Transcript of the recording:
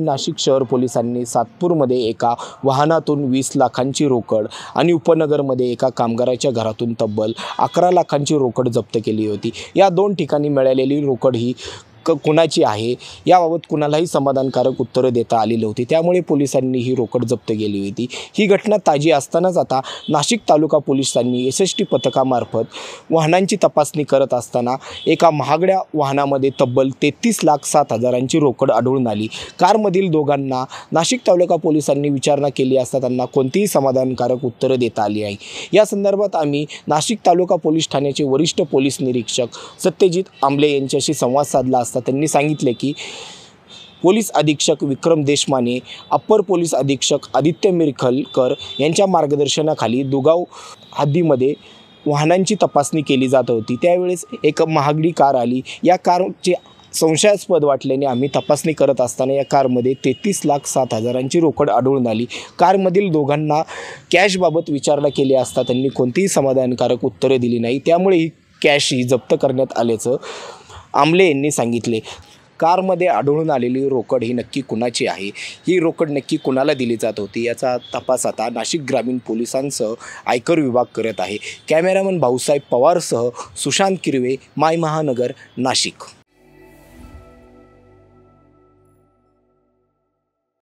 नाशिक शहर पोलिसांनी सातपूरमध्ये एका वाहनातून वीस लाखांची रोकड आणि उपनगरमध्ये एका कामगाराच्या घरातून तब्बल अकरा लाखांची रोकड जप्त केली होती या दोन ठिकाणी मिळालेली रोकड ही क कुणाची आहे याबाबत कुणालाही समाधानकारक उत्तरं देता आली नव्हती त्यामुळे पोलिसांनी ही रोकड जप्त केली होती ही घटना ताजी असतानाच आता नाशिक तालुका पोलिसांनी एस एस टी पथकामार्फत वाहनांची तपासणी करत असताना एका महागड्या वाहनामध्ये तब्बल तेहतीस लाख सात हजारांची रोकड आढळून आली कारमधील दोघांना नाशिक तालुका पोलिसांनी विचारणा केली असता त्यांना कोणतीही समाधानकारक उत्तरं देता आली आहे या संदर्भात आम्ही नाशिक तालुका पोलीस ठाण्याचे वरिष्ठ पोलीस निरीक्षक सत्यजित आंबले यांच्याशी संवाद साधला असता त्यांनी सांगितले की पोलीस अधीक्षक विक्रम देशमाने अप्पर पोलीस अधीक्षक आदित्य मिरखलकर यांच्या मार्गदर्शनाखाली दुगाव हद्दीमध्ये वाहनांची तपासणी केली जात होती त्यावेळेस एक महागडी कार आली या कारचे संशयास्पद वाटल्याने आम्ही तपासणी करत असताना या कारमध्ये तेहतीस लाख सात हजारांची रोकड आढळून आली कारमधील दोघांना कॅशबाबत विचारणा केली असता त्यांनी कोणतीही समाधानकारक उत्तरे दिली नाही त्यामुळे ही कॅश ही जप्त करण्यात आल्याचं आमले यांनी सांगितले कारमध्ये आढळून आलेली रोकड ही नक्की कुणाची आहे ही रोकड नक्की कुणाला दिली जात होती याचा तपास आता नाशिक ग्रामीण पोलिसांसह आयकर विभाग करत आहे कॅमेरामन भाऊसाहेब पवारसह सुशांत किरवे माय महानगर नाशिक